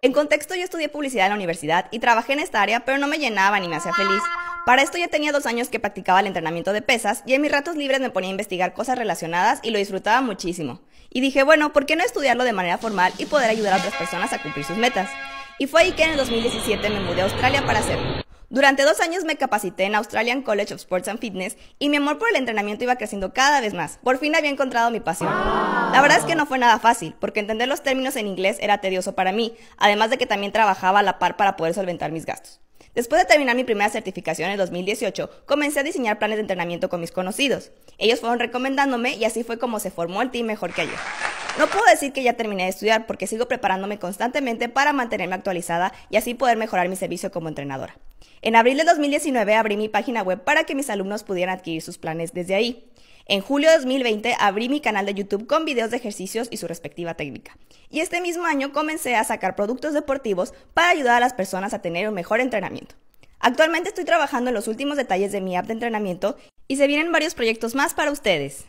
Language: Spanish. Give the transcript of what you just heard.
En contexto, yo estudié publicidad en la universidad y trabajé en esta área, pero no me llenaba ni me hacía feliz. Para esto ya tenía dos años que practicaba el entrenamiento de pesas y en mis ratos libres me ponía a investigar cosas relacionadas y lo disfrutaba muchísimo. Y dije, bueno, ¿por qué no estudiarlo de manera formal y poder ayudar a otras personas a cumplir sus metas? Y fue ahí que en el 2017 me mudé a Australia para hacerlo. Durante dos años me capacité en Australian College of Sports and Fitness y mi amor por el entrenamiento iba creciendo cada vez más. Por fin había encontrado mi pasión. La verdad es que no fue nada fácil, porque entender los términos en inglés era tedioso para mí, además de que también trabajaba a la par para poder solventar mis gastos. Después de terminar mi primera certificación en 2018, comencé a diseñar planes de entrenamiento con mis conocidos. Ellos fueron recomendándome y así fue como se formó el team mejor que ayer. No puedo decir que ya terminé de estudiar porque sigo preparándome constantemente para mantenerme actualizada y así poder mejorar mi servicio como entrenadora. En abril de 2019 abrí mi página web para que mis alumnos pudieran adquirir sus planes desde ahí. En julio de 2020 abrí mi canal de YouTube con videos de ejercicios y su respectiva técnica. Y este mismo año comencé a sacar productos deportivos para ayudar a las personas a tener un mejor entrenamiento. Actualmente estoy trabajando en los últimos detalles de mi app de entrenamiento y se vienen varios proyectos más para ustedes.